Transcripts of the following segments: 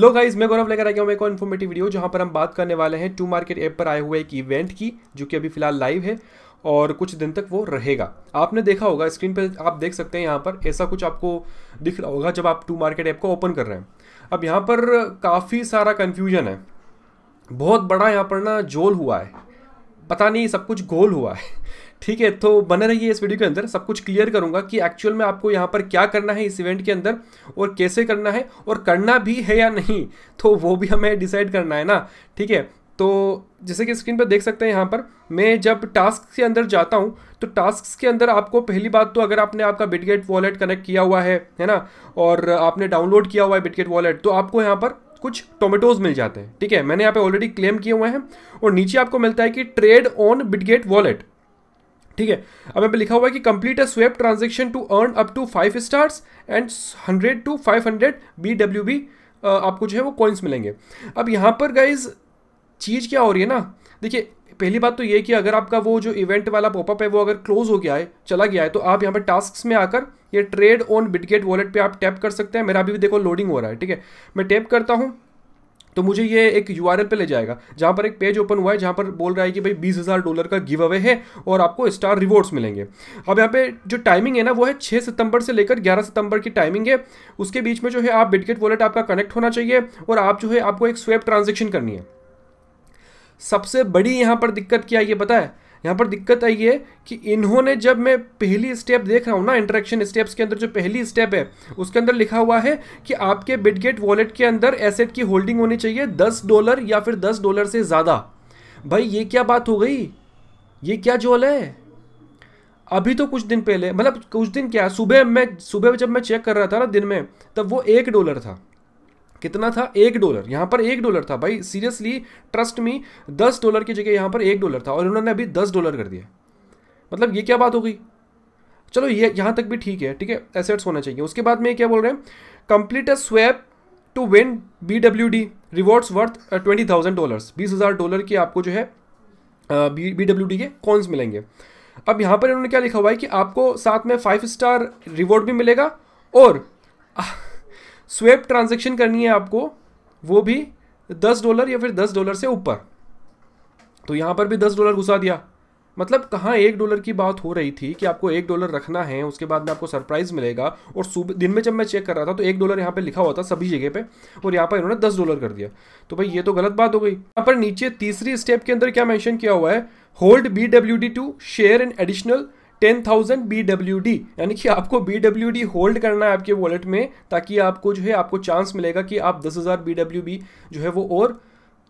लो guys मैं गौरव लेकर आ गया हूँ एक और इन्फॉर्मेटिव वीडियो जहाँ पर हम बात करने वाले हैं टू मार्केट ऐप पर आए हुए एक इवेंट की जो कि अभी फिलहाल लाइव है और कुछ दिन तक वो रहेगा आपने देखा होगा स्क्रीन पर आप देख सकते हैं यहाँ पर ऐसा कुछ आपको दिख रहा होगा जब आप टू मार्केट ऐप को ओपन कर रहे हैं अब यहाँ पर काफ़ी सारा कन्फ्यूजन है बहुत बड़ा यहाँ पर ना जोल हुआ है पता नहीं सब कुछ गोल हुआ है ठीक है तो बने रहिए इस वीडियो के अंदर सब कुछ क्लियर करूंगा कि एक्चुअल में आपको यहाँ पर क्या करना है इस इवेंट के अंदर और कैसे करना है और करना भी है या नहीं तो वो भी हमें डिसाइड करना है ना ठीक है तो जैसे कि स्क्रीन पर देख सकते हैं यहाँ पर मैं जब टास्क के अंदर जाता हूँ तो टास्क के अंदर आपको पहली बात तो अगर आपने आपका बिटगेट वॉलेट कनेक्ट किया हुआ है है ना और आपने डाउनलोड किया हुआ है बिटगेट वॉलेट तो आपको यहाँ पर कुछ टोमेटोज मिल जाते हैं ठीक है मैंने यहाँ पे ऑलरेडी क्लेम किए हुए हैं और नीचे आपको मिलता है कि ट्रेड ऑन बिटगेट वॉलेट ठीक है अब यहाँ पे लिखा हुआ है कि complete a swap transaction to earn up to five stars and hundred to five hundred B W B आपको जो है वो कॉइन्स मिलेंगे अब यहाँ पर गाइज चीज़ क्या हो रही है ना देखिए पहली बात तो ये कि अगर आपका वो जो इवेंट वाला पॉपअप है वो अगर क्लोज हो गया है चला गया है तो आप यहाँ पर टास्क में आकर ये ट्रेड ऑन बिटगेट वॉलेट पे आप टैप कर सकते हैं मेरा अभी भी देखो लोडिंग हो रहा है ठीक है मैं टैप करता हूँ तो मुझे ये एक यू पर ले जाएगा जहाँ पर एक पेज ओपन हुआ है जहाँ पर बोल रहा है कि भाई बीस हज़ार डॉलर का गिव अवे है और आपको स्टार रिवॉर्ड्स मिलेंगे अब यहाँ पे जो टाइमिंग है ना वो है छः सितंबर से लेकर ग्यारह सितंबर की टाइमिंग है उसके बीच में जो है आप बिटकेट वॉलेट आपका कनेक्ट होना चाहिए और आप जो है आपको एक स्वेप ट्रांजेक्शन करनी है सबसे बड़ी यहाँ पर दिक्कत क्या है ये पता है यहाँ पर दिक्कत आई है कि इन्होंने जब मैं पहली स्टेप देख रहा हूँ ना इंटरेक्शन स्टेप्स के अंदर जो पहली स्टेप है उसके अंदर लिखा हुआ है कि आपके बिटगेट वॉलेट के अंदर एसेट की होल्डिंग होनी चाहिए दस डॉलर या फिर दस डॉलर से ज़्यादा भाई ये क्या बात हो गई ये क्या जोल है अभी तो कुछ दिन पहले मतलब कुछ दिन क्या सुबह मैं सुबह जब मैं चेक कर रहा था ना दिन में तब वो एक डॉलर था कितना था एक डॉलर यहाँ पर एक डॉलर था भाई सीरियसली ट्रस्ट मी दस डॉलर की जगह यहाँ पर एक डॉलर था और उन्होंने अभी दस डॉलर कर दिया मतलब ये क्या बात हो गई चलो ये यहां तक भी ठीक है ठीक है एसेट्स होना चाहिए उसके बाद में क्या बोल रहे हैं complete a swap to win B W D rewards worth twenty thousand dollar बीस हज़ार डॉलर की आपको जो है बी बी डब्ल्यू डी के कॉन्स मिलेंगे अब यहाँ पर इन्होंने क्या लिखा हुआ है कि आपको साथ में फाइव स्टार रिवॉर्ड भी मिलेगा और ah, स्वेप ट्रांजेक्शन करनी है आपको वो भी दस डॉलर या फिर दस डॉलर से ऊपर तो यहाँ पर भी दस डॉलर घुसा दिया मतलब कहाँ एक डॉलर की बात हो रही थी कि आपको एक डॉलर रखना है उसके बाद में आपको सरप्राइज मिलेगा और सुबह दिन में जब मैं चेक कर रहा था तो एक डॉलर यहाँ पे लिखा हुआ था सभी जगह पे और यहाँ पर इन्होंने दस डॉलर कर दिया तो भाई ये तो गलत बात हो गई यहाँ पर नीचे तीसरी स्टेप के अंदर क्या मैंशन किया हुआ है hold B W D to share in additional ten thousand B W D यानी कि आपको बी डब्ल्यू डी होल्ड करना है आपके वॉलेट में ताकि आपको जो है आपको चांस मिलेगा कि आप दस हज़ार बी डब्ल्यू बी जो है वो और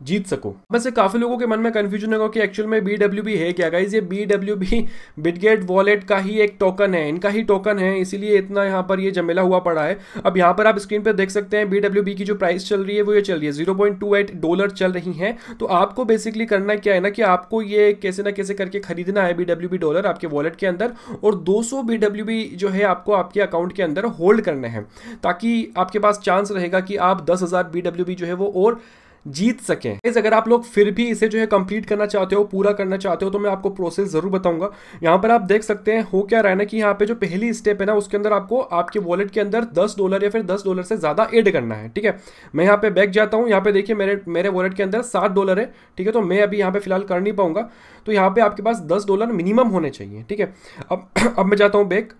जीत सको वैसे काफी लोगों के मन में कंफ्यूजन होगा कि एक्चुअल में बी है क्या गाइज ये B W B Bitget wallet का ही एक टोकन है इनका ही टोकन है इसीलिए इतना यहाँ पर ये जमेला हुआ पड़ा है अब यहाँ पर आप स्क्रीन पर देख सकते हैं बी डब्ल्यू बी की जो प्राइस चल रही है वो ये चल रही है zero point two eight dollar चल रही है तो आपको बेसिकली करना क्या है ना कि आपको ये कैसे ना कैसे करके खरीदना है बी डब्ल्यू बी डॉलर आपके वॉलेट के अंदर और दो सौ बी डब्ल्यू बी जो है आपको आपके अकाउंट के अंदर होल्ड करना है ताकि आपके पास चांस रहेगा कि आप दस हज़ार बी डब्ल्यू बी जो है वो और जीत सकें अगर आप लोग फिर भी इसे जो है कंप्लीट करना चाहते हो पूरा करना चाहते हो तो मैं आपको प्रोसेस ज़रूर बताऊंगा यहाँ पर आप देख सकते हैं हो क्या रहा है ना कि यहाँ पे जो पहली स्टेप है ना उसके अंदर आपको आपके वॉलेट के अंदर दस डॉलर या फिर दस डॉलर से ज़्यादा एड करना है ठीक है मैं यहाँ पे बैक जाता हूँ यहाँ पे देखिए मेरे मेरे वॉलेट के अंदर सात डॉलर है ठीक है तो मैं अभी यहाँ पे फिलहाल कर नहीं पाऊंगा तो यहाँ पे आपके पास दस डॉलर मिनिमम होने चाहिए ठीक है अब अब मैं जाता हूँ back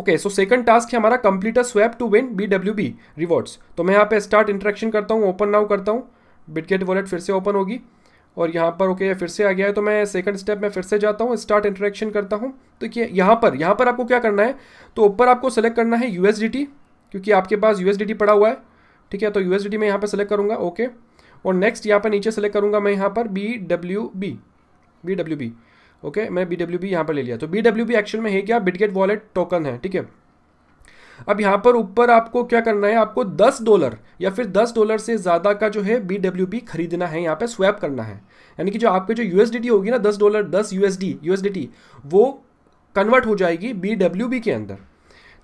okay so second task है हमारा complete a swap to win B W B rewards तो मैं यहाँ पे स्टार्ट इंट्रैक्शन करता हूँ ओपन नाउ करता हूँ बिटगेट वॉलेट फिर से ओपन होगी और यहाँ पर ओके okay, फिर से आ गया है तो मैं सेकंड स्टेप में फिर से जाता हूँ स्टार्ट इंट्रैक्शन करता हूँ तो यहाँ पर यहाँ पर आपको क्या करना है तो ऊपर आपको सेलेक्ट करना है यू क्योंकि आपके पास यू पड़ा हुआ है ठीक है तो यू मैं यहाँ पर सेलेक्ट करूँगा ओके और नेक्स्ट यहाँ पर नीचे सेलेक्ट करूँगा मैं यहाँ पर B W B B W B okay मैं बी डब्ल्यू बी यहाँ पर ले लिया तो बी डब्ल्यू बी एक्चुअल में है क्या बिटगेट वॉलेट टोकन है ठीक है अब यहाँ पर ऊपर आपको क्या करना है आपको 10 डॉलर या फिर 10 डॉलर से ज़्यादा का जो है बी डब्ल्यू बी खरीदना है यहाँ पे स्वैप करना है यानी कि जो आपके जो टी होगी ना 10 डॉलर 10 यूएसडी टी वो कन्वर्ट हो जाएगी बी डब्ल्यू बी के अंदर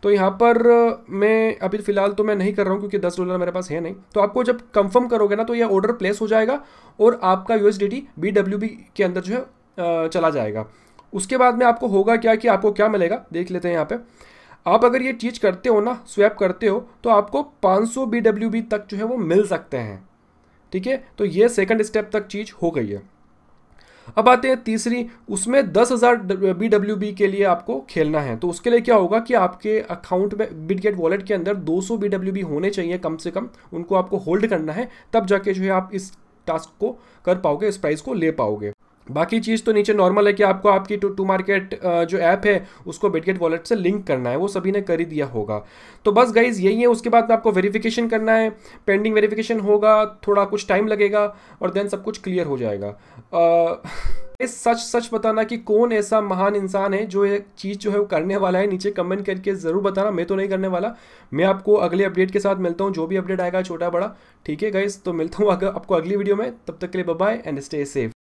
तो यहाँ पर मैं अभी फ़िलहाल तो मैं नहीं कर रहा हूँ क्योंकि दस डॉलर मेरे पास है नहीं तो आपको जब कंफर्म करोगे ना तो यह ऑर्डर प्लेस हो जाएगा और आपका U S D T B W B के अंदर जो है चला जाएगा उसके बाद में आपको होगा क्या कि आपको क्या मिलेगा देख लेते हैं यहाँ पे आप अगर ये चीज़ करते हो ना स्वैप करते हो तो आपको 500 सौ तक जो है वो मिल सकते हैं ठीक है तो ये सेकंड स्टेप तक चीज़ हो गई है अब आते हैं तीसरी उसमें दस हज़ार बी बी के लिए आपको खेलना है तो उसके लिए क्या होगा कि आपके अकाउंट में बिटगेट वॉलेट के अंदर 200 सौ बी डब्ल्यू बी होने चाहिए कम से कम उनको आपको होल्ड करना है तब जाके जो है आप इस टास्क को कर पाओगे इस प्राइस को ले पाओगे बाकी चीज़ तो नीचे नॉर्मल है कि आपको आपकी टू टू मार्केट जो ऐप है उसको बिटगेट वॉलेट से लिंक करना है वो सभी ने कर ही दिया होगा तो बस गाइज यही है उसके बाद आपको वेरिफिकेशन करना है पेंडिंग वेरिफिकेशन होगा थोड़ा कुछ टाइम लगेगा और देन सब कुछ क्लियर हो जाएगा इस सच सच बताना कि कौन ऐसा महान इंसान है जो एक चीज़ जो है वो करने वाला है नीचे कमेंट करके ज़रूर बताना मैं तो नहीं करने वाला मैं आपको अगले अपडेट के साथ मिलता हूँ जो भी अपडेट आएगा छोटा बड़ा ठीक है गाइज तो मिलता हूँ आपको अगली वीडियो में तब तक के लिए बाय एंड स्टे सेफ